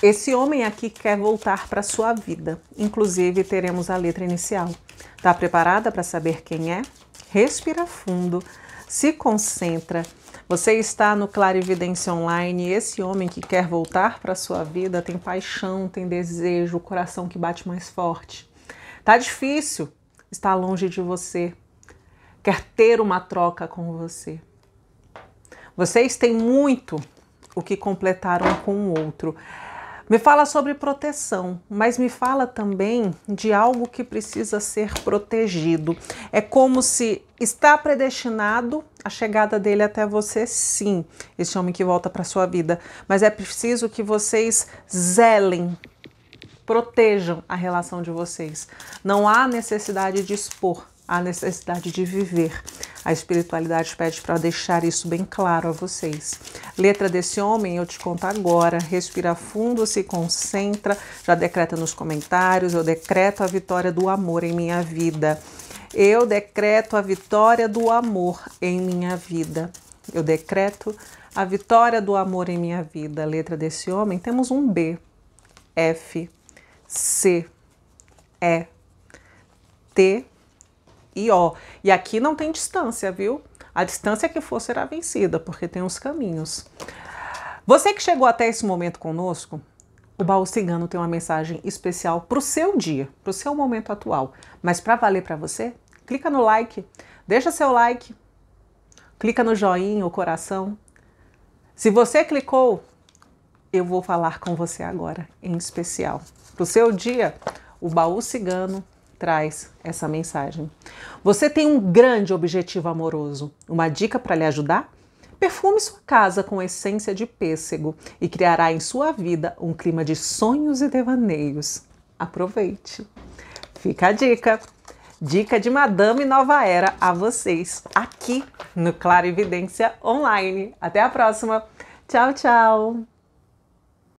Esse homem aqui quer voltar para sua vida. Inclusive, teremos a letra inicial. Está preparada para saber quem é? Respira fundo, se concentra. Você está no Clarividência Online. Esse homem que quer voltar para sua vida tem paixão, tem desejo, o coração que bate mais forte. Tá difícil, está longe de você. Quer ter uma troca com você. Vocês têm muito o que completaram com o outro. Me fala sobre proteção, mas me fala também de algo que precisa ser protegido. É como se está predestinado a chegada dele até você, sim, esse homem que volta para sua vida, mas é preciso que vocês zelem protejam a relação de vocês. Não há necessidade de expor, há necessidade de viver. A espiritualidade pede para deixar isso bem claro a vocês. Letra desse homem eu te conto agora. Respira fundo, se concentra, já decreta nos comentários. Eu decreto a vitória do amor em minha vida. Eu decreto a vitória do amor em minha vida. Eu decreto a vitória do amor em minha vida. Letra desse homem, temos um B, F, C, E, T, e ó. E aqui não tem distância, viu? A distância que for será vencida, porque tem os caminhos. Você que chegou até esse momento conosco, o baú cigano tem uma mensagem especial para o seu dia, para o seu momento atual. Mas para valer para você, clica no like, deixa seu like, clica no joinha, o coração. Se você clicou, eu vou falar com você agora, em especial. Para o seu dia, o baú cigano traz essa mensagem. Você tem um grande objetivo amoroso. Uma dica para lhe ajudar? Perfume sua casa com essência de pêssego e criará em sua vida um clima de sonhos e devaneios. Aproveite! Fica a dica! Dica de Madame Nova Era a vocês aqui no Clarividência Online. Até a próxima! Tchau, tchau!